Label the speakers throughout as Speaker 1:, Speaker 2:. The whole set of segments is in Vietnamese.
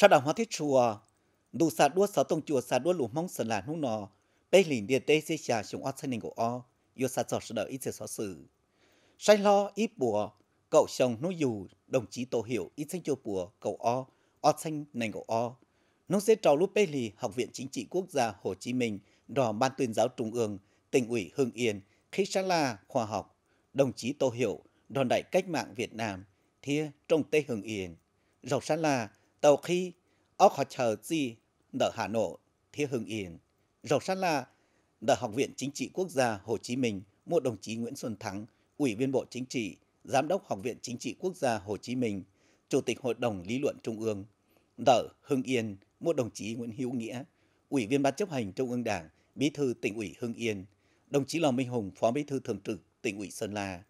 Speaker 1: sa đồng hóa thiết chùa đủ sa đua sáu tông chùa sa đua lũ mong sơn là nung nọ bê lìn địa tê xê xà xuống ở thân của o yo sa sọt sợ ít sở sự sai lo ít bùa cậu chồng nó dù đồng chí tổ hiểu ít xanh chùa bùa cậu o o xanh nành của o nó sẽ trò lúc bê lì học viện chính trị quốc gia hồ chí minh đò ban tuyên giáo trung ương tỉnh ủy hưng yên khi sa la khoa học đồng chí tô hiệu đoàn đại cách mạng việt nam thia trong tây hưng yên rọc sa la Tàu khi ốc họ chờ gì ở Hà Nội, Thế Hưng Yên, Rầu Sát La, ở Học viện Chính trị Quốc gia Hồ Chí Minh một đồng chí Nguyễn Xuân Thắng, Ủy viên Bộ Chính trị, Giám đốc Học viện Chính trị Quốc gia Hồ Chí Minh, Chủ tịch Hội đồng Lý luận Trung ương. đỡ Hưng Yên một đồng chí Nguyễn Hữu Nghĩa, Ủy viên Ban chấp hành Trung ương Đảng, Bí thư tỉnh ủy Hưng Yên, đồng chí Lò Minh Hùng, Phó Bí thư Thường trực tỉnh ủy Sơn La.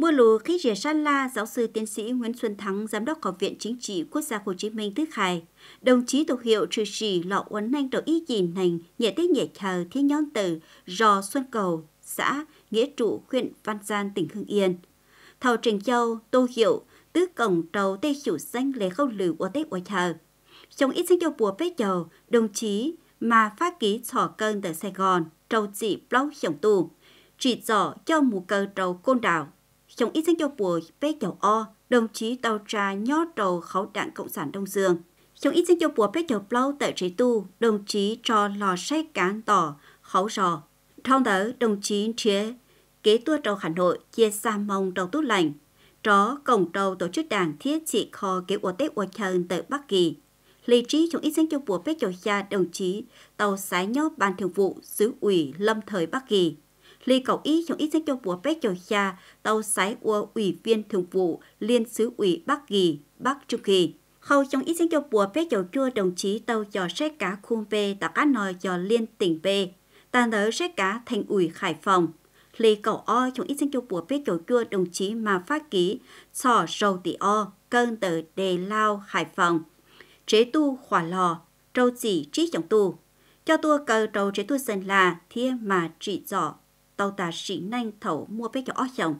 Speaker 2: Mưa lù khi rìa san la, giáo sư tiến sĩ Nguyễn Xuân Thắng, giám đốc Học viện Chính trị Quốc gia Hồ Chí Minh tức khải đồng chí thuộc hiệu trừ sĩ lọ uấn anh đầu ý dìn hành nhẹ tế nhẹ thờ thiên nhon tử, rò xuân cầu, xã, nghĩa trụ, huyện Văn Giang, tỉnh Hưng Yên. Thầu Trình Châu, tô hiệu, tứ cổng trầu tê chủ danh lễ khâu lử của tết của thờ. Trong ít sinh châu bùa bế chầu, đồng chí mà phát ký sỏ cơn tại Sài Gòn, trầu chỉ blog chồng tù, chỉ dọ cho mù cờ trầu côn đảo, trong ít sinh châu bùi bê chầu o, đồng chí tàu trà nhó đầu khẩu đảng Cộng sản Đông Dương. Trong ít sinh châu bùa bê chầu plau tại trí tu, đồng chí cho lò xe cán tỏ, khẩu rò. Trong đó, đồng chí chế kế tua trầu Hà Nội chia xa mong đầu tốt lành. Tró cổng đầu tổ chức đảng thiết trị kho kế ua tết ua chân tới Bắc Kỳ. Lý trí trong ít sinh châu bùa bê chầu cha đồng chí tàu sái nhó ban thường vụ xứ ủy lâm thời Bắc Kỳ lý Cầu ý trong ý sách cho bùa bếp cho cha, tàu sái ua ủy viên thường vụ Liên sứ ủy Bắc Kỳ, Bắc Trung Kỳ. Khâu trong ý sách cho bùa bếp cho chua đồng chí tàu cho xét cá khuôn về đã cá nòi cho liên tỉnh về, tàn tới xét cá thành ủy Hải Phòng. lý Cầu O trong ý sách cho bùa bếp cho chua đồng chí mà phát ký, sò rầu tỷ o, cơn tử đề lao Hải Phòng. Chế tu khỏa lò, trâu chỉ trí trọng tu cho tua cờ trâu chế tu dần là thiên mà trị rõ tàu tà sĩ nanh thẩu mua bế cho ó chồng.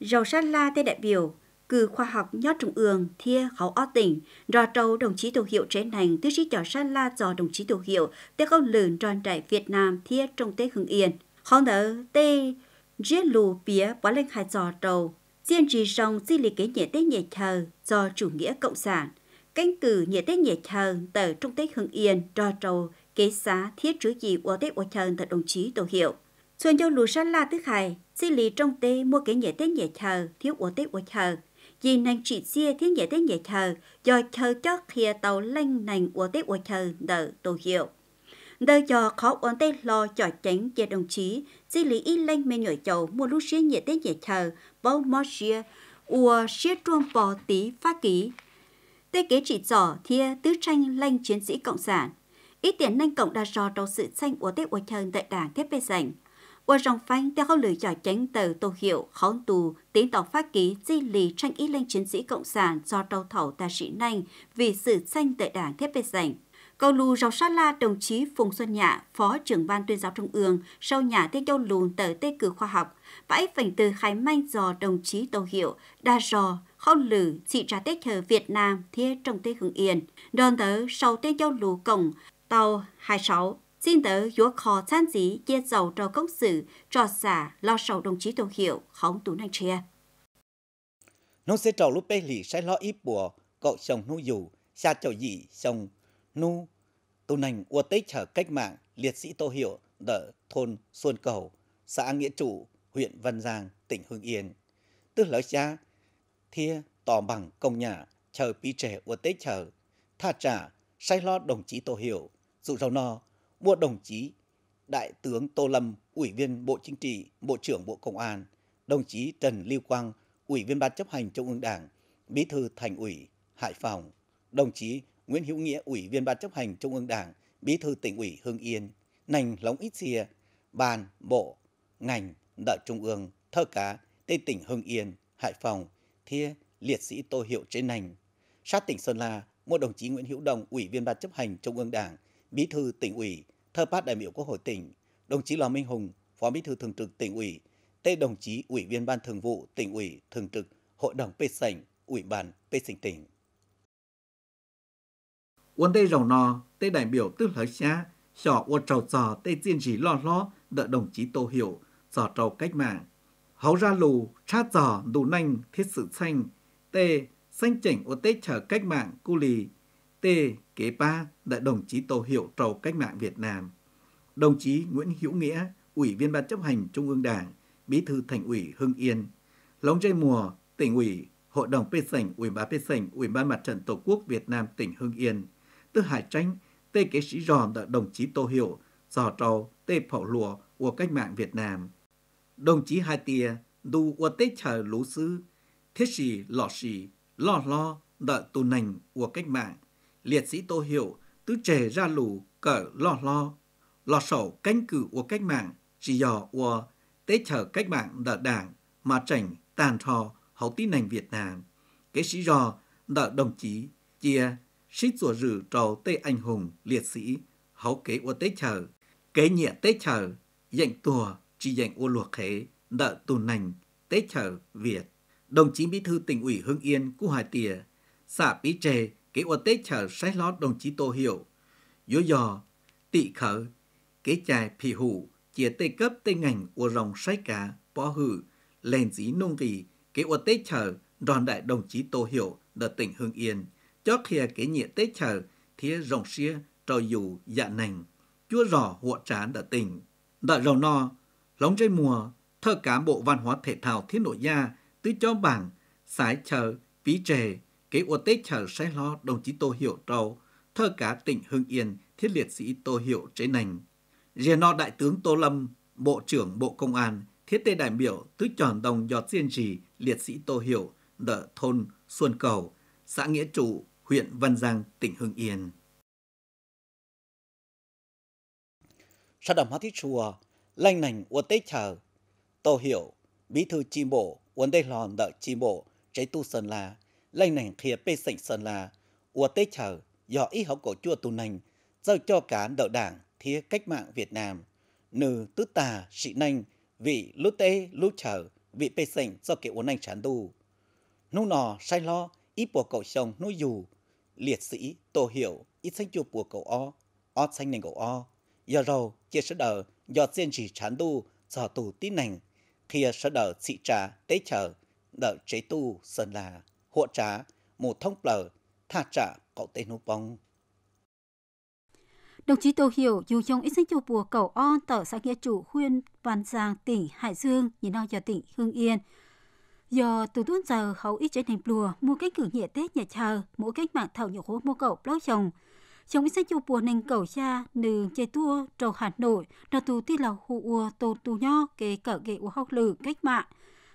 Speaker 2: Rầu sát la tê đại biểu, cử khoa học nhó trung ương thia khấu ó tỉnh, rò trâu đồng chí tổ hiệu trẻ nành tư sĩ cho sát la cho đồng chí tổ hiệu tê câu lửn tròn trại Việt Nam thia trong tê hưng yên. Hòn đỡ tê riết lù bía quá lên hai giò trầu. Diên trì rong di lý kế nhẹ tết nhẹ thờ do chủ nghĩa cộng sản. Cánh cử nhẹ tết nhẹ thờ tờ trung tết hưng yên rò trầu kế xá thiết chữ gì của tết của thờ thật đồng chí tổ hiệu xuân dâu lù sa la tức hải xí lì trong tê mua cái nhẹ tết nhẹ chờ thiếu ủa tết ủa chờ vì nàng chỉ xia thiếu nhẹ tết nhẹ chờ do chờ cho khía tàu lanh nàng ủa tết ủa chờ đỡ tổ hiệu đỡ cho khó ổn tê lo cho tránh về đồng chí xí lì y lanh mê nhồi chầu mua lúc xia nhẹ tết nhẹ chờ bao mò xia ủa xia truông bò tí phá ký tê kế chỉ rõ thia tứ tranh lanh chiến sĩ cộng sản ít tiền nanh cộng đa rò trong sự tranh ủa tết ủa chờ tại đảng thép bê dành qua rong phanh theo khâu lửa giỏi tránh tờ tô hiệu khóng tù tiến tổng phát ký di lì tranh ý lên chiến sĩ cộng sản do đầu thẩu ta sĩ nanh vì sự xanh tệ đảng thép bê giành. Cầu lù rào sát la đồng chí Phùng Xuân Nhạ, Phó trưởng ban tuyên giáo Trung ương, sau nhà tiết châu lùn tờ tê cử khoa học, vãi phảnh từ khái manh dò đồng chí Tô Hiệu, đa dò, khâu lử, trị trả tết thờ Việt Nam, thiết trong tê hưng yên. Đòn tớ sau tê châu lù cổng, tàu 26 xin tới dũa khó chán dí chia dầu cho công sự, cho xả, lo sầu đồng chí tổ hiệu, không tú năng chia.
Speaker 1: Nó sẽ trò lúc bê lì sẽ lo ít bùa, cậu chồng nu dù, xa chầu dị, chồng nu, tù nành ua tết trở cách mạng, liệt sĩ tô hiệu, đỡ thôn Xuân Cầu, xã Nghĩa Trụ, huyện Văn Giang, tỉnh Hưng Yên. Tức lỡ cha thia tò bằng công nhà, chờ pi trẻ ua tết trở, tha trả, say lo đồng chí tô hiệu, dụ rau no, mua đồng chí Đại tướng Tô Lâm, Ủy viên Bộ Chính trị, Bộ trưởng Bộ Công an, đồng chí Trần Lưu Quang, Ủy viên Ban chấp hành Trung ương Đảng, Bí thư Thành ủy Hải Phòng, đồng chí Nguyễn Hữu Nghĩa, Ủy viên Ban chấp hành Trung ương Đảng, Bí thư tỉnh ủy Hưng Yên, Nành Lóng Ít Xìa, Ban, Bộ, Ngành, Nợ Trung ương, Thơ Cá, tây tỉnh Hưng Yên, Hải Phòng, Thia, Liệt sĩ Tô Hiệu trên Nành. Sát tỉnh Sơn La, một đồng chí Nguyễn Hữu Đồng, Ủy viên Ban chấp hành Trung ương Đảng, Bí thư tỉnh ủy, Thơ phát đại biểu Quốc hội tỉnh, đồng chí Lò Minh Hùng, Phó Bí thư Thường trực tỉnh ủy, tê đồng chí Ủy viên Ban Thường vụ tỉnh ủy Thường trực Hội đồng Pê Sảnh, Ủy ban Pê Sảnh tỉnh. Quân tê rầu nò, tê đại biểu tư lợi xa, sọ quân trầu sò tê diên chỉ lo lo, đợi đồng chí Tô Hiểu, sọ trầu cách mạng. Hấu ra lù, cha giò, đủ nanh, thiết sự xanh, tê, xanh chỉnh ô tê trở cách mạng, cu lì, tê, Kế ba là đồng chí Tô Hiệu Trầu Cách mạng Việt Nam, đồng chí Nguyễn Hữu Nghĩa, Ủy viên Ban chấp hành Trung ương Đảng, Bí thư Thành ủy Hưng Yên, Lóng Dây Mùa, Tỉnh ủy, Hội đồng Pê Sảnh, Ủy ban Pê Sảnh, Ủy ban Mặt trận Tổ quốc Việt Nam tỉnh Hưng Yên, Tư Hải Tranh, Tê Kế Sĩ Giòn là đồng chí Tô Hiệu, Giò Trầu, Tê Phổ Lùa của Cách mạng Việt Nam. Đồng chí Hai Tia, du Ua Tê Chờ Lú Sư, Thiết Sĩ Lọ Sĩ, Lọ Lo, Đợi Tù Nành của Cách mạng liệt sĩ Tô hiệu tứ trẻ ra lù cỡ lo lo, lo sổ canh cử của cách mạng, chỉ dò của tế chở cách mạng đỡ đảng, mà chảnh tàn thò hậu tí nành Việt Nam. kế sĩ dò đỡ đồng chí, chia xích rùa rử trầu tê anh hùng, liệt sĩ, hậu kế của tế chở, kế nhẹ tế chở, dành tùa, chỉ dành ô luộc khế, đỡ tù nành, tế chở Việt. Đồng chí bí thư tỉnh ủy Hưng Yên, Cú hoài Tìa, xã Bí Trề, kế ô tế chờ sai lót đồng chí Tô Hiểu, dỗ dò, tị khở, kế chài phì hủ, chia tê cấp tê ngành ô rồng sai cá, bó hử, lèn dí nông kỳ, kế ô tế chờ đoàn đại đồng chí Tô Hiểu đợt tỉnh Hưng Yên, cho khìa kế nhịa tế chờ thía rồng xia trò dù dạ nành, chúa rò hộ trán đợt tỉnh. Đợt rồng no, lóng dây mùa, thơ cá bộ văn hóa thể thao thiết nội gia, tứ cho bảng, sái chờ, ví trề, kế ô tết chờ sai lo đồng chí Tô Hiểu Trâu, thơ cả tỉnh Hưng Yên, thiết liệt sĩ Tô Hiểu chế nành. Rìa no đại tướng Tô Lâm, Bộ trưởng Bộ Công an, thiết tê đại biểu tứ tròn đồng giọt diên trì liệt sĩ Tô Hiểu, đỡ thôn Xuân Cầu, xã Nghĩa Trụ, huyện Văn Giang, tỉnh Hưng Yên. sau đầm hát thít chùa, lanh nành uốn tết chờ, Tô Hiểu, bí thư chi bộ, uốn tê lòn đợi chi bộ, cháy tu sơn la, lên nền khía bê sảnh sơn là ua tê chở do ý học cổ chua tù nành giao cho cả đậu đảng thía cách mạng Việt Nam nữ tứ tà sĩ nành vị lú tê lú chở vị bê sảnh do kiểu uốn nành chán đù nô nò sai lo ít bùa cậu chồng nô dù liệt sĩ tổ hiểu ít xanh chua bùa cậu o o xanh nành cậu o giờ rầu chia sẻ đờ do tiên chỉ chán đù giờ tù tí nành khi sợ đỡ sĩ trà tế chở đỡ chế tu sơn là hộ trả một thông lở tha trả cậu tên nô bông.
Speaker 3: Đồng chí Tô Hiểu, dù trong ít sinh chủ bùa cầu on tờ xã Nghĩa Chủ, khuyên Văn Giang, tỉnh Hải Dương, nhìn nào cho tỉnh Hương Yên. Giờ từ tuần giờ hầu ít trên hành bùa, mua cách cử nhẹ Tết nhà chờ, mỗi cách mạng thảo nhiều hố mua cầu blog chồng. Trong ít sinh chủ bùa nành cầu cha, nừ chê tua, trầu Hà Nội, ra tù tí lầu hụ ua, tô tù nho, kê cỡ ghệ ua học lử cách mạng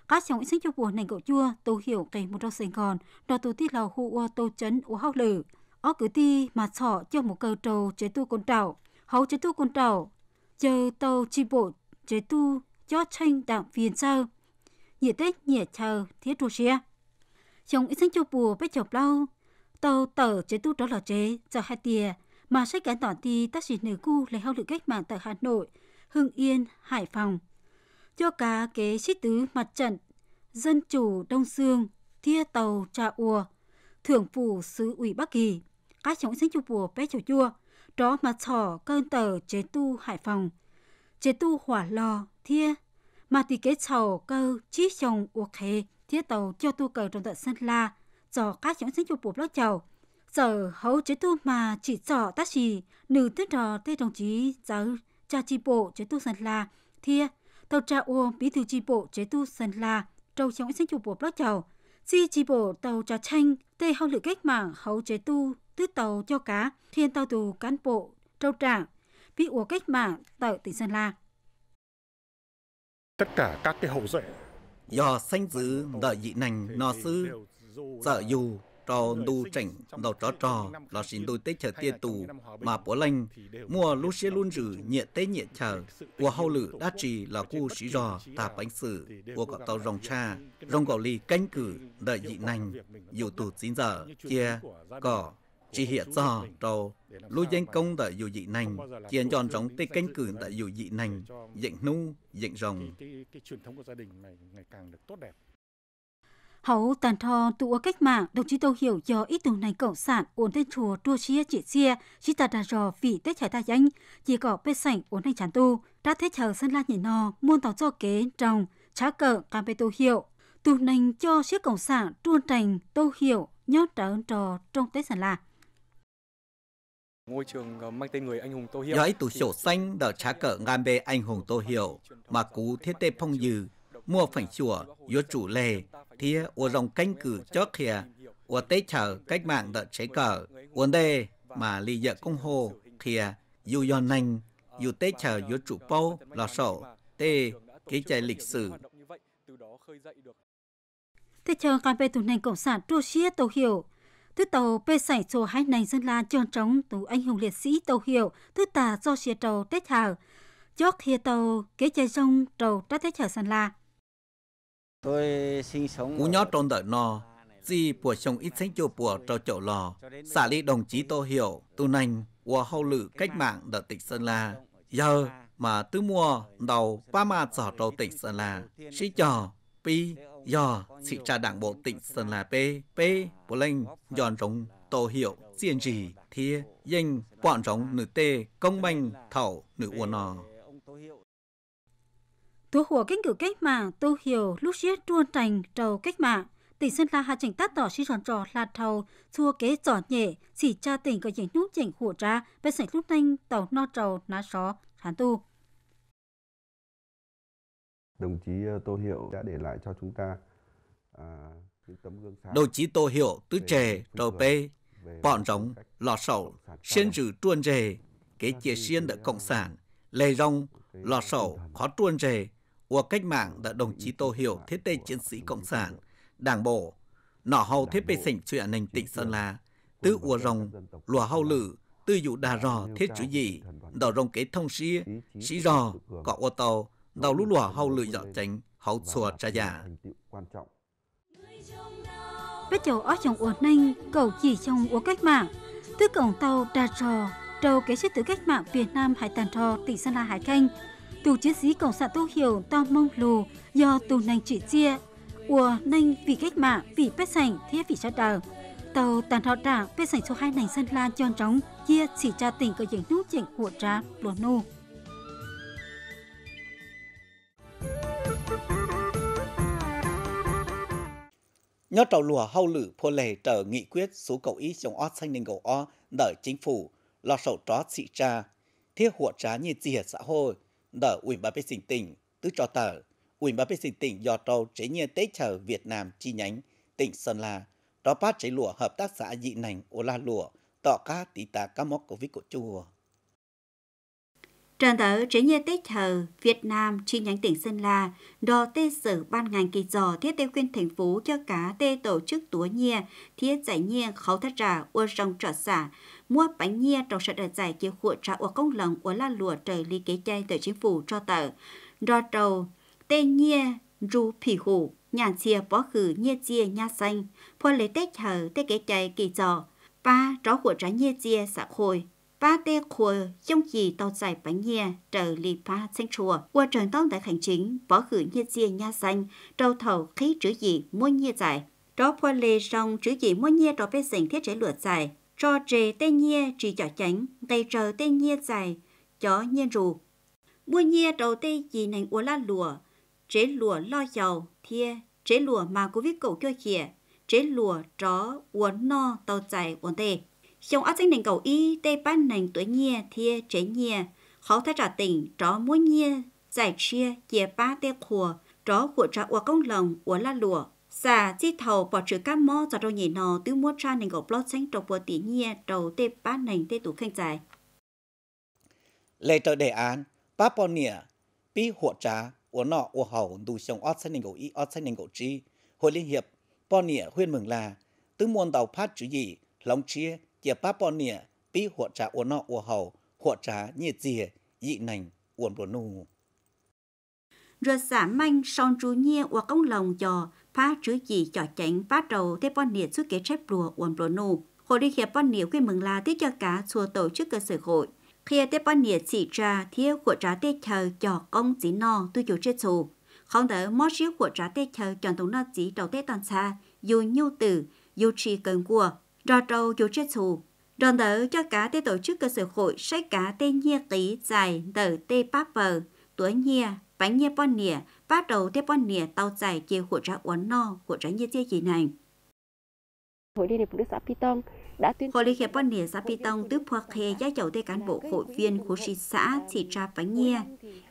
Speaker 3: các trong sinh cho buồn nành cậu chua tô hiểu cây một rau Sài Gòn đó tôi tiết là khu tô chấn u hao lử ó cứ ti mà sọ cho một cờ trầu chế tu con trào hấu chế tu con trào chờ tàu chi bộ chế tu cho tranh đạm viên sao nhiệt tết nhiệt chờ thiết trù xe chồng ý sinh cho bùa bế chọc lâu tàu tờ chế tu đó là chế giờ hai tìa mà sách cán tỏ ti tác sĩ nữ cu lấy hao lực cách mạng tại Hà Nội Hưng Yên, Hải Phòng, cho cả kế sĩ tứ mặt trận, dân chủ Đông Dương, thia tàu trà ùa, thưởng phủ sứ ủy Bắc Kỳ, các chống sinh chủ bùa bé chầu chua, đó mà thỏ cơn tờ chế tu Hải Phòng, chế tu hỏa lò thia, mà thì kế chầu cơ chí chồng ùa khế, thia tàu cho tu cờ trong tận sân La, cho các chống sinh chủ bùa lót chầu, giờ hấu chế tu mà chỉ trò tác gì nữ tiết trò thê đồng chí giáo cha chi bộ chế tu sân La, thia tàu trà ô bí thư chi bộ chế tu Sơn La, trâu chống sinh chủ bộ bác chầu, si chi bộ tàu trà chanh, tê hậu lực cách mạng hậu chế tu, tứ tàu cho cá, thiên tàu tù cán bộ, trâu trạng, bị ủa cách mạng tại tỉnh Sơn La. Tất cả các cái hậu duệ
Speaker 1: do sanh dự đợi dị nành nò sư sở dù trò đu chảnh đầu trò trò là xin đôi tết chờ tiên tù mà bố lanh mua lúc xe luôn rử nhẹ tế nhẹ chờ của hậu lử đa trì là cu sĩ rò tà bánh sử của cọ tàu rồng cha rồng gạo ly canh cử đợi dị nành dù tù chín giờ kia cỏ chỉ hiện do trâu lưu danh công tại dù dị nành chiến tròn trống tê canh cử tại dù dị nành dịnh nu dịnh rồng cái, cái truyền thống của gia đình này ngày càng được tốt đẹp
Speaker 3: hậu tàn thọ tụ cách mạng đồng chí tôi hiểu do ý tưởng này cộng sản uốn tên chùa tua chia chỉ chia chỉ ta đã rò vì tết chạy ta danh chỉ có bê sảnh uốn hành chán tu đã thế chờ sân la nhìn nò muôn tàu cho kế trồng trá cờ cam bê tôi hiểu tù nành cho chiếc cộng sản tuôn trành tôi hiểu nhót trở trò trong tết sân la
Speaker 1: ngôi trường ờ, mang tên người anh hùng Tô Hiệu. Giới tủ sổ xanh đỡ trá cỡ ngàn bê anh hùng Tô Hiệu, mà cú thiết tê phong dư mua phảnh chùa, yo chủ lề, thì ô dòng canh cử chót khìa, ô tế chờ cách mạng đợt cháy cờ, ua đê mà lì dợ công hồ khìa, dù yo nành, dù tế chờ yo chủ bâu, lò sổ, tê, kế chạy lịch sử.
Speaker 3: Tế chờ cán bê tù nành cộng sản trô chia tàu hiệu, thứ tàu bê sải chỗ hai nành dân la tròn trống tù anh hùng liệt sĩ tàu hiệu thứ tà do xía tàu tế chờ, chót khìa tàu kế chạy rong tàu trá tế chờ sàn la
Speaker 1: Tôi sinh sống... Cú nhó trôn đợi no, gì bùa chồng ít sinh cho bùa trao chỗ lò. Xả lý đồng chí Tô Hiểu, tu nành, của hậu lự cách mạng đợt tỉnh Sơn La. Giờ mà tứ mua đầu ba mà sở trâu tỉnh Sơn La. Sĩ trò, pi, giờ sĩ trà đảng bộ tỉnh Sơn La pê, pê, bộ lệnh, giòn rống, Tô hiệu, diện gì, thia, danh, bọn rống, nữ tê, công banh, thảo, nữ uôn nò.
Speaker 3: Thuốc của kinh cử cách mạng tu hiểu lúc giết truôn trành trầu cách mạng. Tỉnh Sơn La hạ chỉnh tát tỏ sĩ tròn trò là thầu, thua kế trò nhẹ, chỉ cha tỉnh có những nút chỉnh hủa ra, bên sảnh lúc nhanh tàu no trầu ná xó, hán tu.
Speaker 1: Đồng chí ờ, Tô Hiệu đã để lại cho chúng ta à, Đồng chí Tô Hiệu tứ trề trầu bê, bọn rồng lò sầu, xuyên rử tuôn rề, kế chia xiên đỡ cộng ờ, sản, lề rong, lò sầu khó tuôn rề, cuộc cách mạng đã đồng chí Tô Hiểu thiết tê chiến sĩ Cộng sản, đảng bộ, nỏ hầu thiết bê sảnh chuyện nành tỉnh Sơn La, tư ua rồng, lùa hầu lử, tư dụ đà rò thiết chủ gì, đỏ rồng kế thông sĩ, sĩ rò, cọ ô tàu, đào lũ lùa hầu lử dọ tránh, hầu xùa trà giả.
Speaker 3: Bác cháu ở trong ua ninh, cầu chỉ trong ua cách mạng, tư cổng tàu đà rò, trâu kế sĩ tử cách mạng Việt Nam Hải Tàn thò tỉnh Sơn La Hải Canh, tu chiến sĩ cộng sản tô hiểu to mông lù do tù nành chỉ chia ua nành vì cách mạng vì bếp sảnh thiết vì sát đờ tàu tàn họ đảng bếp sảnh số hai nành sân lan chon trống chia chỉ cha tỉnh có những nút chỉnh của trá lúa nu
Speaker 1: Nhớ trầu lùa hậu lử phô lề trở nghị quyết số cầu ý chống ót xanh nền cầu o đợi chính phủ lo sầu trót xị tra thiết hộ trá như dìa xã hội đỡ ủy ban bê sinh tỉnh, tứ cho tờ, ủy ban bê sinh tỉnh do trâu chế nhiên tế chờ Việt Nam chi nhánh, tỉnh Sơn La, đó phát chế lụa hợp tác xã dị nành ô la lụa, tọ cá tí tà cá móc của vít của chùa.
Speaker 2: Trần tờ chế nhiên tích thờ Việt Nam chi nhánh tỉnh Sơn La đo tê sở ban ngành kỳ dò thiết tiêu khuyên thành phố cho cá tê tổ chức túa nhia thiết giải nhiên khó thất trả ô rong trọt xả mua bánh nhia trong sự đợt giải chiều hỗ trợ của công lần của la lùa trời lý kế chay từ chính phủ cho tờ do trầu tên nhia ru phỉ hủ nhà chia bó khử nhia chia nha xanh phô lấy tết chờ tết kế chay kỳ trò ba chó của trái nhia chia xã khôi ba tê khua trong gì tàu giải bánh nhia trời lì ba xanh chùa qua trần tông tại hành chính bó khử nhia chia nha xanh trâu thầu khí chữ gì mua nhia giải đó phô lê rong chữ gì mua nhia trò bê dành thiết chế luật giải cho trề tê nhia chỉ cho chánh tay trờ tê nhia dài chó nhiên rù mua nhia đầu tê gì nành uống la lùa chế lùa lo giàu thia chế lùa mà cô viết cậu cho khỉa chế lùa chó uống no tàu dài uống tê trong áo xanh nành cầu y tê bán nành tuổi nhia thia chế nhia khó thay trả tỉnh chó mua nhia giải chia chia ba tê khùa chó của trả uống công lòng uống la lùa sa dạ, chi thầu bỏ trừ các mô cho đôi nhị nò tứ mua cha nền gộp lót xanh trọc bùa tỉ nhiên đầu tê ba nền tê tủ khanh dài.
Speaker 1: Lê tờ đề án, ba bò nịa, bí hộ trá, ổ nọ ổ hầu đủ sống ót xanh nền gộp y ót xanh nền gộp chi, hội liên hiệp, bò nịa huyên mừng là, tứ muôn tàu phát chữ gì, lòng chia, chia ba bò nịa, bí hộ trá ổ nọ ổ hầu, hộ trá nhiệt dìa, dị nành, uồn đồ nù.
Speaker 2: Rồi xả manh son chú nhiên và công lòng cho phá chữ gì cho chánh phát đầu thế bọn nhiệt suốt kế chép lùa uồn bồ nụ. Hội đi hiệp bọn nhiệt quy mừng là tiết cho cả chùa tổ chức cơ sở hội. Khi tế bọn nhiệt chỉ ra thiếu của trả tế chờ cho công chỉ no tôi chủ chết chù. Không đỡ mó xíu của trả tế chờ chọn tụng nó chỉ đầu tế toàn xa, dù nhu tử, dù trì cần của, rò trâu dù chết chù. Đòn đỡ cho cả tế tổ chức cơ sở hội sách cả tế nhia ký dài đỡ tế pháp vờ, tuổi nhia, bánh nhia bọn nhiệt, phát đầu tiếp quan nìa tàu giải chia của ra uốn no của ra như thế gì này. Hội Liên hiệp Phụ nữ xã pi-tông đã tuyên Hội Liên hiệp Văn Nỉa xã pi-tông tức hoặc hề giá chầu tới cán bộ hội viên của sĩ xã thị tra bánh nhia.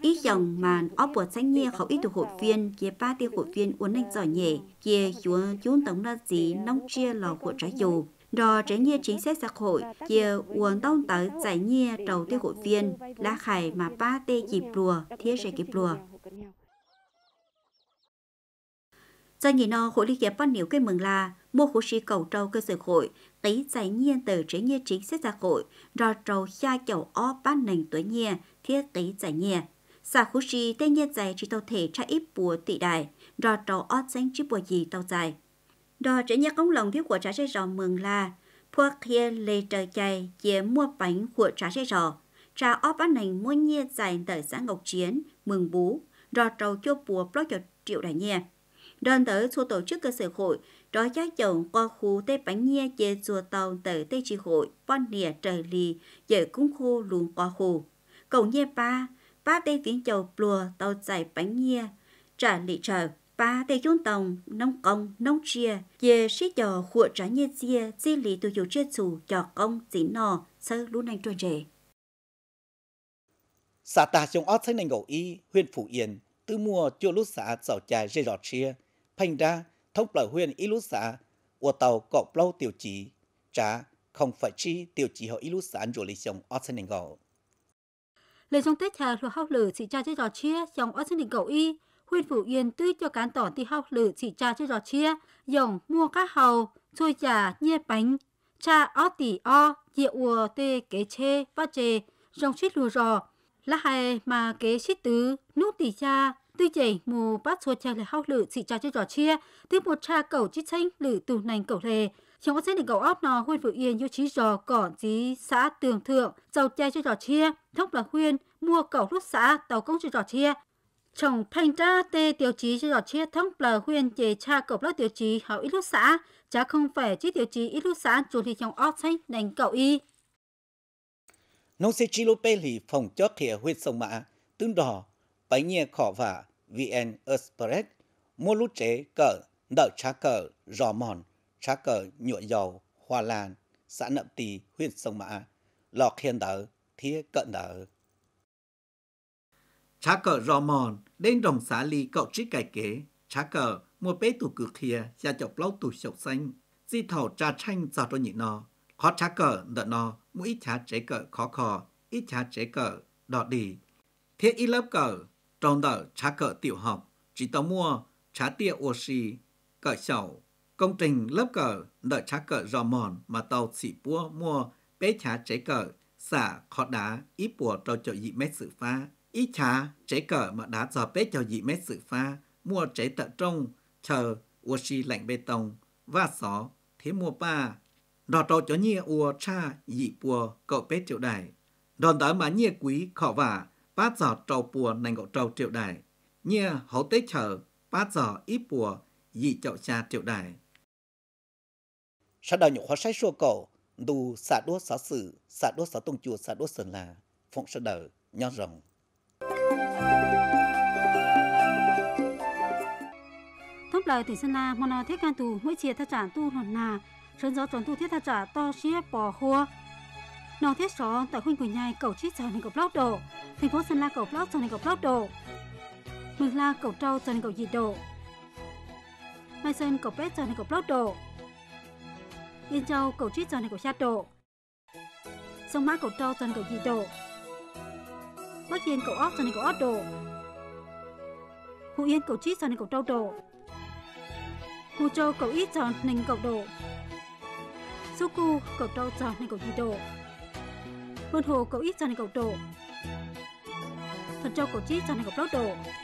Speaker 2: Ít dòng mà óp bột xanh nhia không ít thuộc hội viên, kia ba tiêu hội viên uốn anh giỏi nhẹ, kia chúa chúa tổng là gì nông chia lò của trái dù. Đó trái nhia chính sách xã hội, kia uốn tông tới giải nhia đầu tiêu hội viên, lá khải mà ba tê dịp lùa, thiết sẽ kịp lùa. do nhị nó hội liên hiệp văn nếu cây mừng là mua hồ sĩ cầu trâu cơ sở hội tí giải nhiên từ chế nhiên chính xét ra hội rò trâu xa chầu o ban nền tuổi nhiên thiết tí giải nhiên xã khu sĩ tây nhiên giải chỉ tàu thể tra ít bùa tỷ đài rò trâu o danh chỉ bùa gì tàu dài đó chế nhiên công lòng thiếu của trái trái rò mừng là phua kia lê trời chay chế mua bánh của trái trái rò trà o ban nền mua nhiên giải tờ xã ngọc chiến mừng bú rò trâu chua bùa bó cho triệu đại nhiên đoàn tới số tổ chức cơ sở hội, đó giá dầu qua khu tây bánh nhia dê chùa tàu tới tây chi hội, quan nịa trời lì, dễ cung khô luôn qua hồ. Cầu nhia ba, ba tây tiếng chầu plùa tàu giải bánh nhia, trả lị trở, ba tây chúng tàu nông công, nông chia, dê sĩ chò khụa trả nhia chia dê lì tù dù chê chủ, cho công, dĩ nò, sơ lũ nành trò rể.
Speaker 1: Xã ta trong ót sách nành gầu y, huyện Phủ Yên, tư mùa chưa lúc xã giàu trà dây rọt chia, phanh ra thông lợi huyện Ilusa của tàu cọc lâu tiêu chí trả không phải chi tiêu chí họ Ilusa rồi lý xong Oceanical.
Speaker 3: Lời trong tết hà lo hao lử chỉ tra chơi trò chia trong ở Oceanical y huyện phủ yên tư cho cán tỏ ti hao lử chỉ tra chơi trò chia dòng mua cá hầu xôi trà nhia bánh cha ó tỉ o dịa ùa tê kế chê va chê dòng chít lùa rò là hai mà kế chít tứ nút tỉ cha tư dậy mù bát số cha lệ hao lử chỉ cha cho trò chia tư một cha cầu chít xanh lử tù nành cầu lề chúng có sẽ được cầu óc nò huyên phụ yên yêu chí trò cỏ chí xã tường thượng giàu cha cho trò chia thốc là khuyên mua cầu lúc xã tàu công cho trò chia chồng thanh tra tê tiêu chí cho trò chia thông là khuyên chế cha cầu lớp tiêu chí hảo ít lúc xã chả không phải chỉ tiêu chí ít lúc xã chủ thì chồng óc xanh nành cầu y
Speaker 1: nông sĩ chi lô pê lì phòng chót thìa huyết sông mã tướng đỏ bánh nhẹ khó vả VN Express, mua lút chế cờ, đỡ trá cờ, rò mòn, trá cờ nhựa dầu, hoa lan, xã nậm tì, huyện Sông Mã, lọ hiền đỡ, thiết cận đỡ. Trá cờ rò mòn, đến đồng xã ly cậu trí cải kế, trá cờ, mua bế tù cử kia ra chọc lâu tù chọc xanh, di thầu trà tranh cho đôi nhị no, khó trá cờ, đợ no, mũi trá chế cờ khó khò, ít trá chế cờ, đỏ đi thiết y lớp cờ, trong đó trá cỡ tiểu học, chỉ tàu mua, trá tia oxy, cỡ sầu, công trình lớp cỡ, đợi trá cỡ rò mòn mà tàu xỉ búa mua, bé trá chế cỡ, xả khó đá, ít bùa trâu cho dị mét sự pha, ít trá chế cỡ mà đá giò bé cho dị mét sự pha, mua chế tận trong, chờ, oxy lạnh bê tông, và xó, thế mua ba, đò trâu cho nhia ua cha dị bùa cậu bé triệu đài, đòn tới mà nhia quý khó vả, bát giò trầu bùa nành gậu trầu triệu đài, nhia hấu tế chở, bát giò ít bùa, dị chậu cha triệu đài. sao đào nhỏ hóa sai xua cầu, đù xả đua xá sử, xả đua xá tông chùa, xả đua sơn là, phong sơ đờ, nho rồng.
Speaker 3: Thấp lời tỉnh sơn la, mòn thế can tù, mỗi chia tha trả tu hồn nà, sơn gió tròn tu thiết tha trả to xía bò hua, nó thiết gió tại khuynh của nhai cầu chít trở nên cầu lót đồ thành phố sơn la cầu lót trở nên cầu lót đồ mường la cầu trâu trở nên cầu dị đồ mai sơn cầu pét trở nên cầu lót đồ yên châu cầu chít trở nên cầu sát đồ sông mã cầu trâu trở nên cầu dị đồ bắc yên cầu óc trở nên cầu ót đồ phú yên cầu chít trở nên cầu trâu đồ mù châu cầu ít tròn nên cầu đồ Suku, cầu trâu tròn nên cầu dị đồ luôn hồ cầu ít ra này cầu đổ. Thần châu cầu chí ra này cầu lót đổ.